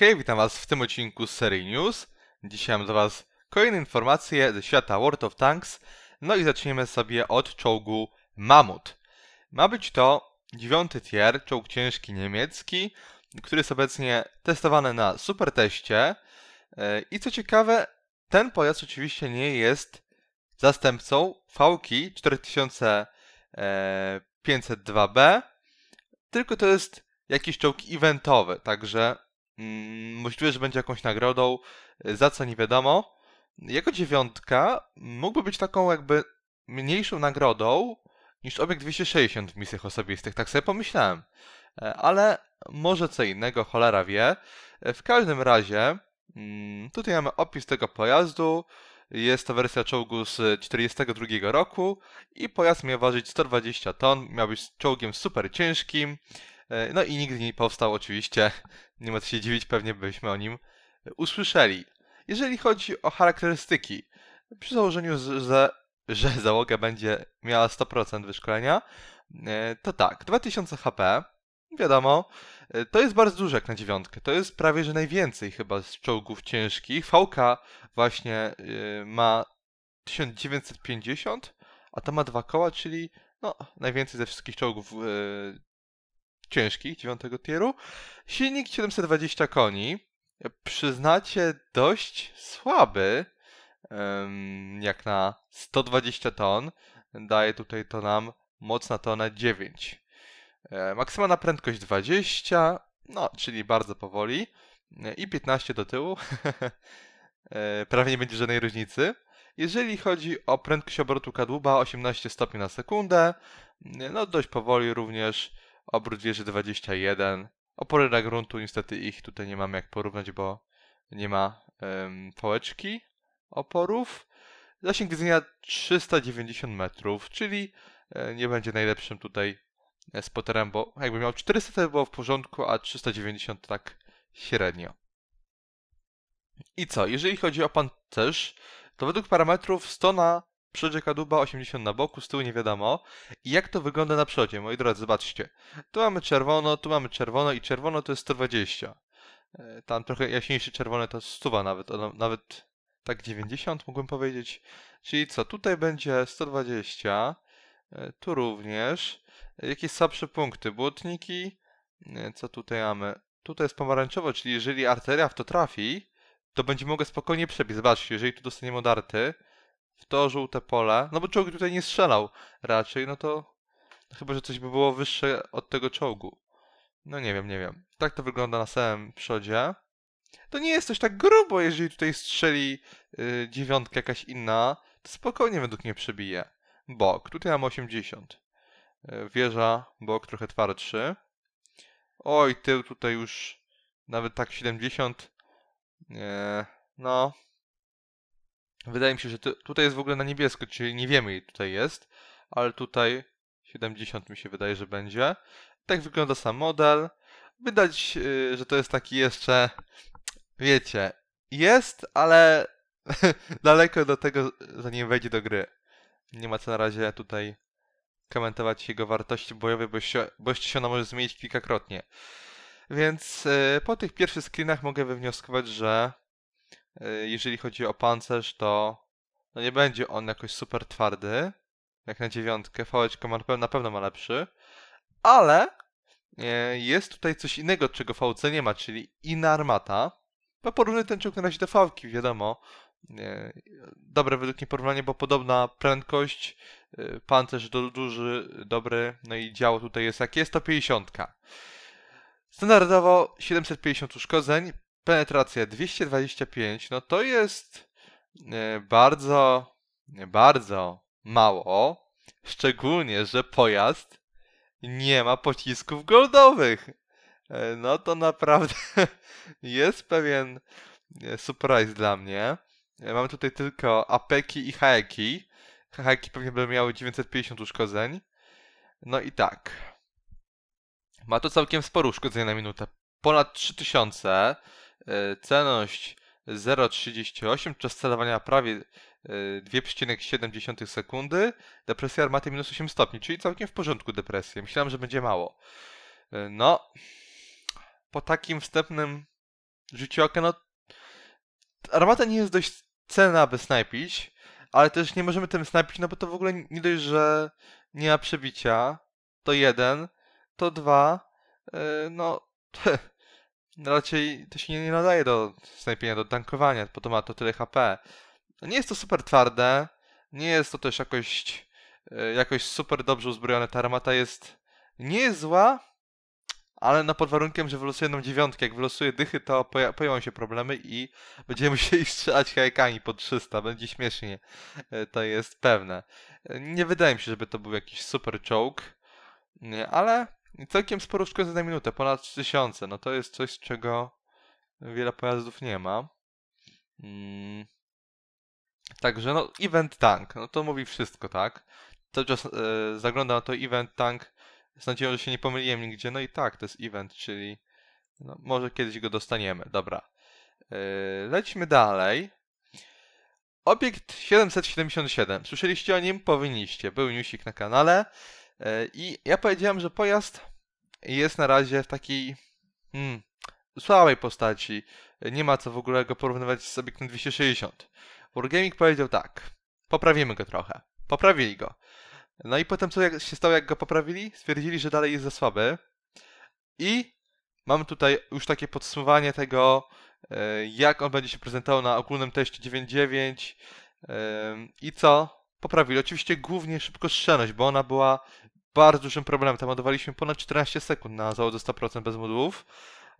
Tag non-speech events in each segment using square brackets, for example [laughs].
Hej, witam Was w tym odcinku z serii News. Dzisiaj mam dla Was kolejne informacje ze świata World of Tanks. No i zaczniemy sobie od czołgu Mamut. Ma być to dziewiąty tier, czołg ciężki niemiecki, który jest obecnie testowany na superteście. E, I co ciekawe, ten pojazd oczywiście nie jest zastępcą Fałki 4502B, e, tylko to jest jakiś czołg eventowy, także Mm, możliwe, że będzie jakąś nagrodą, za co nie wiadomo. Jego dziewiątka mógłby być taką jakby mniejszą nagrodą niż obiekt 260 w misjach osobistych, tak sobie pomyślałem. E, ale może co innego, cholera wie. E, w każdym razie, mm, tutaj mamy opis tego pojazdu. Jest to wersja czołgu z 1942 roku i pojazd miał ważyć 120 ton, miał być czołgiem super ciężkim. E, no i nigdy nie powstał oczywiście, nie ma co się dziwić, pewnie byśmy o nim usłyszeli. Jeżeli chodzi o charakterystyki, przy założeniu, że, że załoga będzie miała 100% wyszkolenia, e, to tak, 2000 HP, wiadomo, e, to jest bardzo duże jak na dziewiątkę. To jest prawie, że najwięcej chyba z czołgów ciężkich. VK właśnie ma 1950, a to ma dwa koła, czyli no, najwięcej ze wszystkich czołgów ciężkich, 9 tieru. Silnik 720 koni. Przyznacie dość słaby, jak na 120 ton. Daje tutaj to nam moc na tonę 9. E, maksymalna prędkość 20, no, czyli bardzo powoli. I 15 do tyłu. [laughs] E, prawie nie będzie żadnej różnicy. Jeżeli chodzi o prędkość obrotu kadłuba, 18 stopni na sekundę, no dość powoli również obrót wieży 21. Opory na gruntu, niestety ich tutaj nie mam jak porównać, bo nie ma ym, pałeczki oporów. Zasięg widzenia 390 metrów, czyli e, nie będzie najlepszym tutaj e, spotorem, bo jakby miał 400 to by było w porządku, a 390 tak średnio. I co, jeżeli chodzi o pancerz, to według parametrów 100 na Przodzie kadłuba 80 na boku, z tyłu nie wiadomo. I jak to wygląda na przodzie, moi drodzy, zobaczcie. Tu mamy czerwono, tu mamy czerwono i czerwono to jest 120. E, tam trochę jaśniejsze czerwone to stuwa nawet, nawet tak 90 mógłbym powiedzieć. Czyli co, tutaj będzie 120, e, tu również. E, Jakieś słabsze punkty, błotniki, co tutaj mamy? Tutaj jest pomarańczowo, czyli jeżeli arteria w to trafi, to będzie mogę spokojnie przebić. Zobaczcie, jeżeli tu dostaniemy od arty, w to żółte pole, no bo czołg tutaj nie strzelał raczej, no to chyba, że coś by było wyższe od tego czołgu. No nie wiem, nie wiem. Tak to wygląda na samym przodzie. To nie jest coś tak grubo, jeżeli tutaj strzeli yy, dziewiątka jakaś inna, to spokojnie według mnie przebije. Bok, tutaj mam 80. Y, wieża, bok trochę twardszy. Oj, tył tutaj już nawet tak 70. Nie, no, Wydaje mi się, że tutaj jest w ogóle na niebiesko, czyli nie wiemy jej tutaj jest, ale tutaj 70 mi się wydaje, że będzie. Tak wygląda sam model. Wydać, y, że to jest taki jeszcze, wiecie, jest, ale [laughs] daleko do tego, zanim wejdzie do gry. Nie ma co na razie tutaj komentować jego wartości bojowej, bo, się, bo się ona może zmienić kilkakrotnie. Więc y, po tych pierwszych screenach mogę wywnioskować, że E, jeżeli chodzi o pancerz, to no nie będzie on jakoś super twardy, jak na dziewiątkę. ma na pewno ma lepszy, ale e, jest tutaj coś innego, czego VC nie ma, czyli inna armata. Bo no, porównuj ten ciąg na razie do fałki, wiadomo. E, dobre według mnie porównanie, bo podobna prędkość, pancerz do, duży, dobry, no i działo tutaj jest jakie? 150. Standardowo 750 uszkodzeń, penetracja 225, no to jest e, bardzo, e, bardzo mało. Szczególnie, że pojazd nie ma pocisków goldowych. E, no to naprawdę [laughs] jest pewien surprise dla mnie. Mamy tutaj tylko apeki i haeki. Haeki pewnie będą miały 950 uszkodzeń. No i tak. Ma to całkiem sporo uszkodzeń na minutę. Ponad 3000. E, celność 0,38, czas celowania prawie 2,7 e, sekundy, depresja armaty minus 8 stopni, czyli całkiem w porządku depresja. Myślałem, że będzie mało. E, no, po takim wstępnym rzuciu oka, no armata nie jest dość cenna, aby snajpić, ale też nie możemy tym snajpić, no bo to w ogóle nie dość, że nie ma przebicia, to jeden, to dwa, no [laughs] No raczej to się nie nadaje do snajpienia, do tankowania, bo to ma to tyle HP. No nie jest to super twarde, nie jest to też jakoś, e, jakoś super dobrze uzbrojone. Ta armata jest nie jest zła, ale no pod warunkiem, że wylosuje nam dziewiątkę. Jak wylosuje dychy, to poja pojawią się problemy i będziemy [laughs] musieli strzelać hajkami po 300. Będzie śmiesznie, e, to jest pewne. E, nie wydaje mi się, żeby to był jakiś super czołg, ale Całkiem sporo uszkodzeń na minutę, ponad 3000. No to jest coś, czego wiele pojazdów nie ma. Mm. Także no, event tank, no to mówi wszystko, tak? Cały czas yy, zaglądam na to event tank z nadzieją, że się nie pomyliłem nigdzie. No i tak, to jest event, czyli no, może kiedyś go dostaniemy. Dobra. Yy, lećmy dalej. Obiekt 777. Słyszeliście o nim? Powinniście. Był newsik na kanale. E, I ja powiedziałem, że pojazd jest na razie w takiej hmm, słabej postaci. E, nie ma co w ogóle go porównywać z obiektem 260. Wargaming powiedział tak, poprawimy go trochę. Poprawili go. No i potem co się stało, jak go poprawili? Stwierdzili, że dalej jest za słaby. I mam tutaj już takie podsumowanie tego, e, jak on będzie się prezentował na ogólnym teście 9.9 i co poprawili. Oczywiście głównie szybkostrzelność, bo ona była bardzo dużym problemem. odwaliśmy ponad 14 sekund na załodze 100% bez modułów,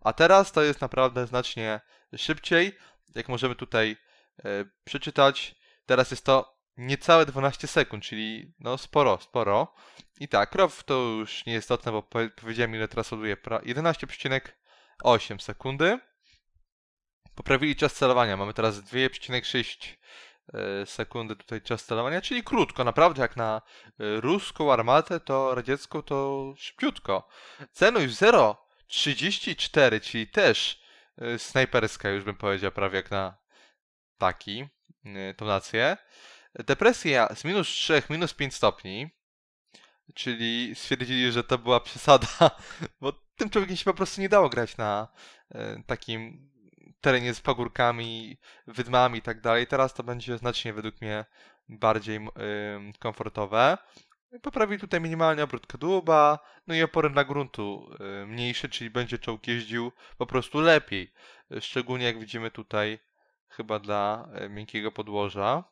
a teraz to jest naprawdę znacznie szybciej. Jak możemy tutaj e, przeczytać, teraz jest to niecałe 12 sekund, czyli no sporo, sporo. I tak, krof, to już nieistotne, bo powiedziałem ile teraz ładuje, 11,8 sekundy. Poprawili czas celowania, mamy teraz 2,6 E, sekundy tutaj czas celowania, czyli krótko, naprawdę jak na e, ruską armatę, to radziecką to szybciutko. Cenuj 0,34, czyli też e, snajperska już bym powiedział prawie jak na taki, tą nację. Depresja z minus 3, minus 5 stopni, czyli stwierdzili, że to była przesada, [laughs] bo tym człowiekiem się po prostu nie dało grać na takim terenie z pagórkami, wydmami i tak dalej. Teraz to będzie znacznie według mnie bardziej yy, komfortowe. No poprawi tutaj minimalnie obrót dłuba, no i opory na gruntu yy, mniejsze, czyli będzie czołg jeździł po prostu lepiej. Szczególnie jak widzimy tutaj chyba dla y, miękkiego podłoża.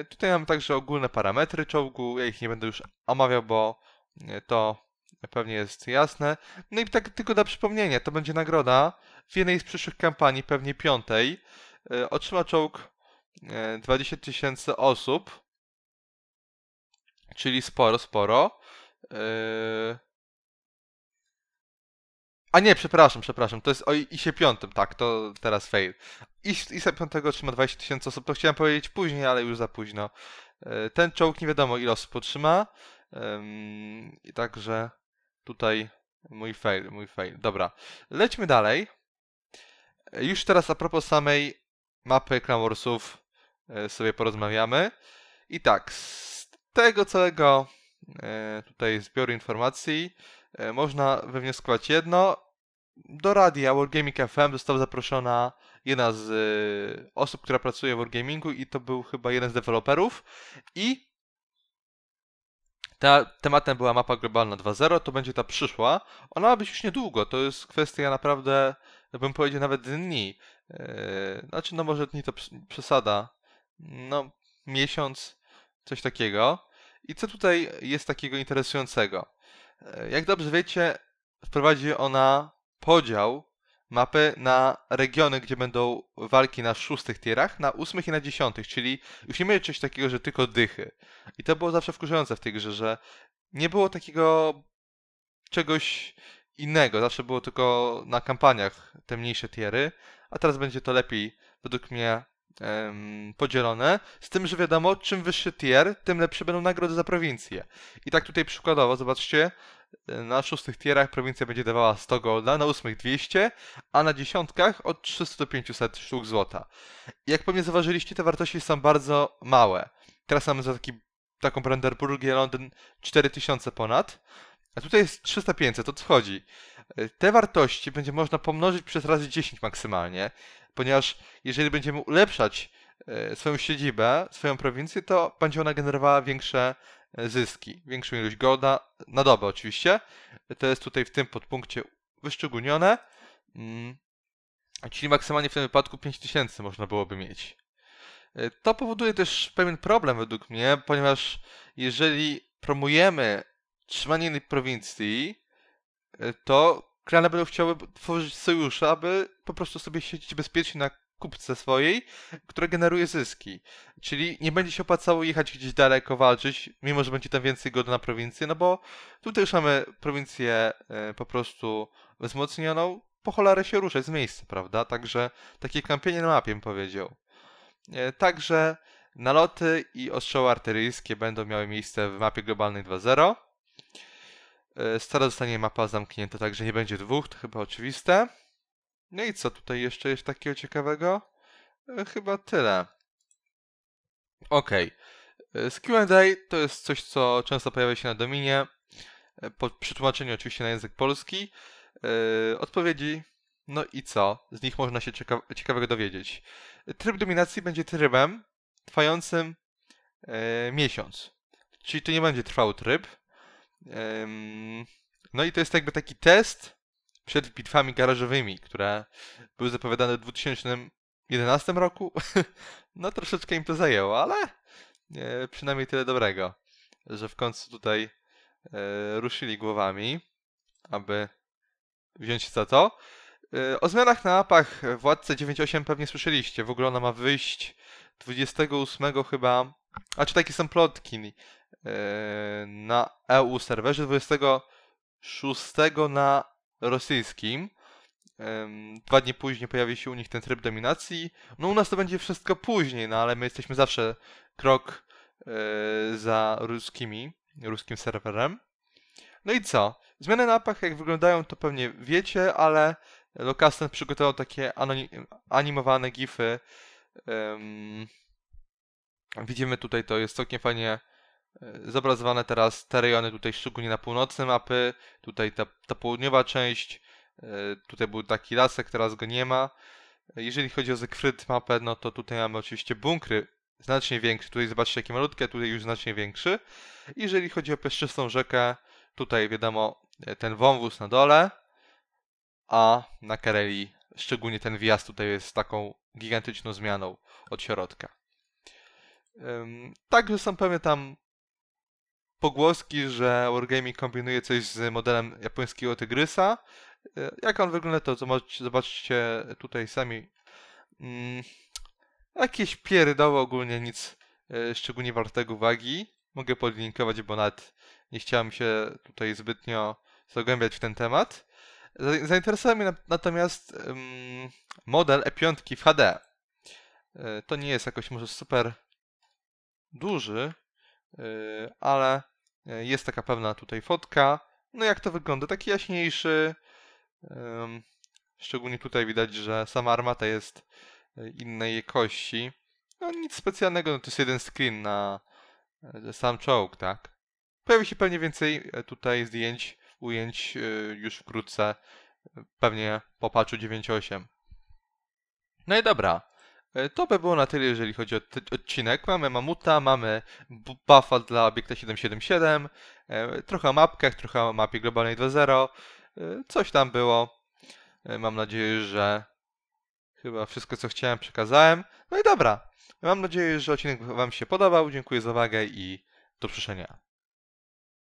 Y, tutaj mamy także ogólne parametry czołgu, ja ich nie będę już omawiał, bo y, to pewnie jest jasne. No i tak tylko dla przypomnienia, to będzie nagroda w jednej z przyszłych kampanii, pewnie piątej. E, otrzyma czołg 20 e, tysięcy osób, czyli sporo, sporo. E, a nie, przepraszam, przepraszam, to jest o ISie 5, tak, to teraz fail. IS, ISa 5 otrzyma 20 tysięcy osób, to chciałem powiedzieć później, ale już za późno. Ten czołg nie wiadomo ile osób otrzyma. I także Tutaj mój fail, mój fail. Dobra, lećmy dalej. Już teraz a propos samej mapy Clamorsów e, sobie porozmawiamy. I tak, z tego całego e, tutaj zbioru informacji e, można wywnioskować jedno. Do radia Wargaming FM została zaproszona jedna z osób, która pracuje w Wargamingu i to był chyba jeden z deweloperów. I ta, tematem była mapa globalna 2.0, to będzie ta przyszła. Ona ma być już niedługo, to jest kwestia naprawdę, bym powiedział, nawet dni. Yy, znaczy, no może dni to przesada. No, miesiąc, coś takiego. I co tutaj jest takiego interesującego? Yy, jak dobrze wiecie, wprowadzi ona podział mapy na regiony, gdzie będą walki na szóstych tierach, na ósmych i na dziesiątych, czyli już nie mieli czegoś takiego, że tylko dychy. I to było zawsze wkurzające w tej grze, że nie było takiego czegoś innego, zawsze było tylko na kampaniach te mniejsze tiery, a teraz będzie to lepiej według mnie em, podzielone, z tym, że wiadomo, czym wyższy tier, tym lepsze będą nagrody za prowincję. I tak tutaj przykładowo, zobaczcie, na szóstych tierach prowincja będzie dawała 100 golda, na ósmych 200, a na dziesiątkach od 300 do 500 sztuk złota. Jak pewnie zauważyliście, te wartości są bardzo małe. Teraz mamy za taki, taką Brandenburgię Londyn 4000 ponad, a tutaj jest 300-500, to wchodzi. Te wartości będzie można pomnożyć przez razy 10 maksymalnie, ponieważ jeżeli będziemy ulepszać e, swoją siedzibę, swoją prowincję, to będzie ona generowała większe zyski, większą ilość golda, na dobę oczywiście. To jest tutaj w tym podpunkcie wyszczególnione. Mm. Czyli maksymalnie w tym wypadku 5000 można byłoby mieć. E, to powoduje też pewien problem według mnie, ponieważ jeżeli promujemy trzymanie innej prowincji, e, to krany będą chciały tworzyć sojusze, aby po prostu sobie siedzieć bezpiecznie na kupce swojej, która generuje zyski. Czyli nie będzie się opłacało jechać gdzieś daleko walczyć, mimo że będzie tam więcej godna na prowincję, no bo tutaj już mamy prowincję e, po prostu wzmocnioną, po cholerę się ruszać z miejsca, prawda? Także takie kampienie na mapie, bym powiedział. E, także naloty i ostrzały arteryjskie będą miały miejsce w mapie globalnej 2.0. E, stara zostanie mapa zamknięta, także nie będzie dwóch, to chyba oczywiste. No i co tutaj jeszcze jest takiego ciekawego? E, chyba tyle. Okej. Okay. E, z Q&A to jest coś, co często pojawia się na dominie, e, po przetłumaczeniu oczywiście na język polski. Odpowiedzi, no i co? Z nich można się cieka ciekawego dowiedzieć. Tryb dominacji będzie trybem trwającym miesiąc. Czyli to nie będzie trwał tryb. No i to jest jakby taki test, przed bitwami garażowymi, które były zapowiadane w 2011 roku, [laughs] no troszeczkę im to zajęło, ale e, przynajmniej tyle dobrego, że w końcu tutaj e, ruszyli głowami, aby wziąć się za to. E, o zmianach na apach Władce 9.8 pewnie słyszeliście. W ogóle ona ma wyjść 28 chyba... A czy takie są plotki na EU serwerze 26 na rosyjskim. Dwa dni później pojawi się u nich ten tryb dominacji. No u nas to będzie wszystko później, no ale my jesteśmy zawsze krok e, za ruskimi, ruskim serwerem. No i co? Zmiany na apach jak wyglądają to pewnie wiecie, ale Lokasten przygotował takie animowane gify. widzimy tutaj to, jest całkiem fajnie E, zobrazowane teraz te rejony tutaj szczególnie na północy mapy, tutaj ta, ta południowa część, e, tutaj był taki lasek, teraz go nie ma. E, jeżeli chodzi o Zekfryd mapę, no to tutaj mamy oczywiście bunkry znacznie większe, tutaj zobaczcie jakie malutkie, tutaj już znacznie większy. Jeżeli chodzi o pieszczystą rzekę, tutaj wiadomo ten wąwóz na dole, a na Kareli szczególnie ten wjazd tutaj jest taką gigantyczną zmianą od środka. Także są pewne tam pogłoski, że Wargaming kombinuje coś z modelem japońskiego tygrysa. E, jak on wygląda, to zobaczcie tutaj sami. Mm, jakieś pierdoły ogólnie, nic e, szczególnie wartego uwagi. Mogę podlinkować, bo nawet nie chciałem się tutaj zbytnio zagłębiać w ten temat. Zainteresował mnie natomiast model E5 w HD. E, to nie jest jakoś może super duży, Yy, ale yy, jest taka pewna tutaj fotka. No jak to wygląda? Taki jaśniejszy. Szczególnie tutaj widać, że sama armata jest yy, innej jakości. No nic specjalnego, no to jest jeden screen na sam czołg, tak? Pojawi się pewnie więcej tutaj zdjęć, ujęć już wkrótce, pewnie po patchu 9.8. No i dobra, E, to by było na tyle, jeżeli chodzi o odcinek. Mamy mamuta, mamy buffa dla obiekta 777, e, trochę o mapkach, trochę o mapie globalnej 2.0. E, coś tam było. Mam nadzieję, że chyba wszystko, co chciałem, przekazałem. No i dobra. Mam nadzieję, że odcinek Wam się podobał. Dziękuję za uwagę i do usłyszenia.